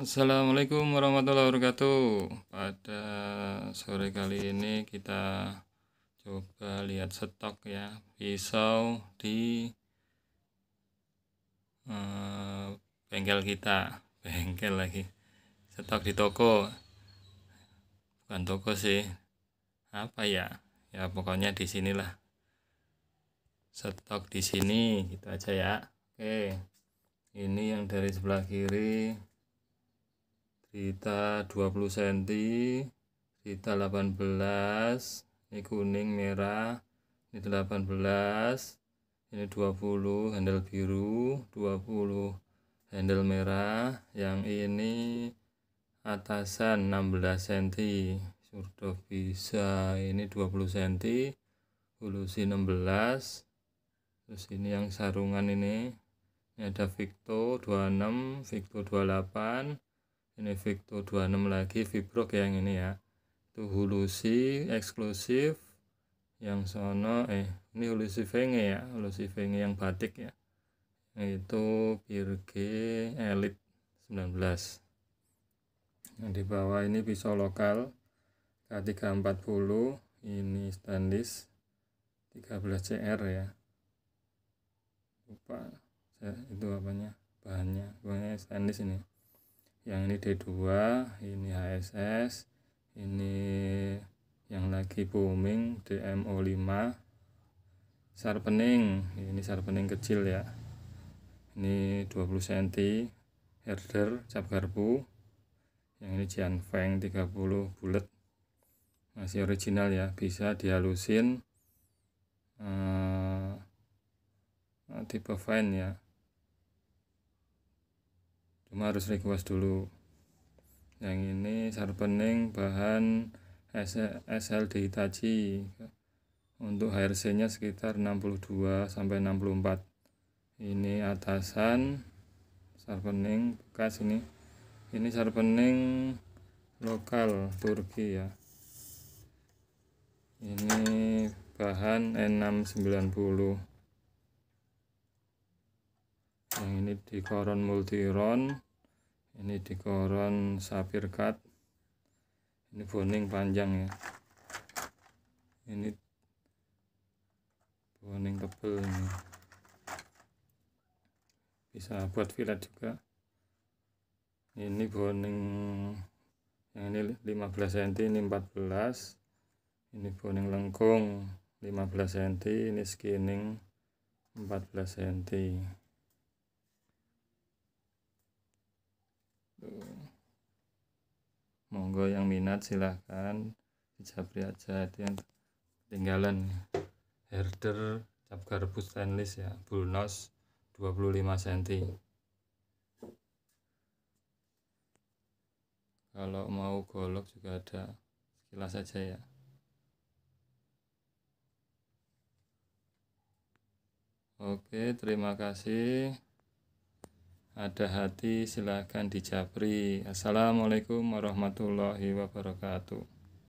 Assalamualaikum warahmatullahi wabarakatuh pada sore kali ini kita coba lihat stok ya pisau di uh, bengkel kita bengkel lagi stok di toko bukan toko sih apa ya ya pokoknya di sinilah stok di sini gitu aja ya oke ini yang dari sebelah kiri Rita 20 cm Rita 18 ini kuning merah ini 18 ini 20 handle biru 20 handle merah yang ini atasan 16 cm sudah bisa ini 20 cm ulusi 16 terus ini yang sarungan ini ini ada Victo 26 Victo 28 ini Victo 26 lagi Vibrok yang ini ya itu hulusi eksklusif yang sono eh ini hulusi venge ya hulusi venge yang batik ya itu Birge Elite 19 yang di bawah ini pisau lokal K340 ini stainless 13CR ya lupa itu apanya bahannya bahannya stainless ini yang ini D2 ini HSS ini yang lagi booming DMO5 sarpening ini sarpening kecil ya ini 20 cm herder cap garpu yang ini Jianfeng 30 bulat masih original ya bisa dihalusin uh, tipe fine ya cuma harus request dulu yang ini sharpening bahan SLD Hitachi untuk HRC nya sekitar 62 sampai 64 ini atasan sharpening bekas ini ini sharpening lokal Turki ya ini bahan N690 yang ini di koron multiron ini di koron sapir cut ini boning panjang ya ini boning tebel ini bisa buat villa juga ini boning yang ini 15 cm ini 14 ini boning lengkung 15 cm ini skinning 14 cm monggo yang minat silahkan dijabri aja itu yang ketinggalan herder cap garpu stainless ya bulnos 25 cm kalau mau golok juga ada sekilas saja ya Oke, terima kasih ada hati silahkan dijapri assalamualaikum warahmatullahi wabarakatuh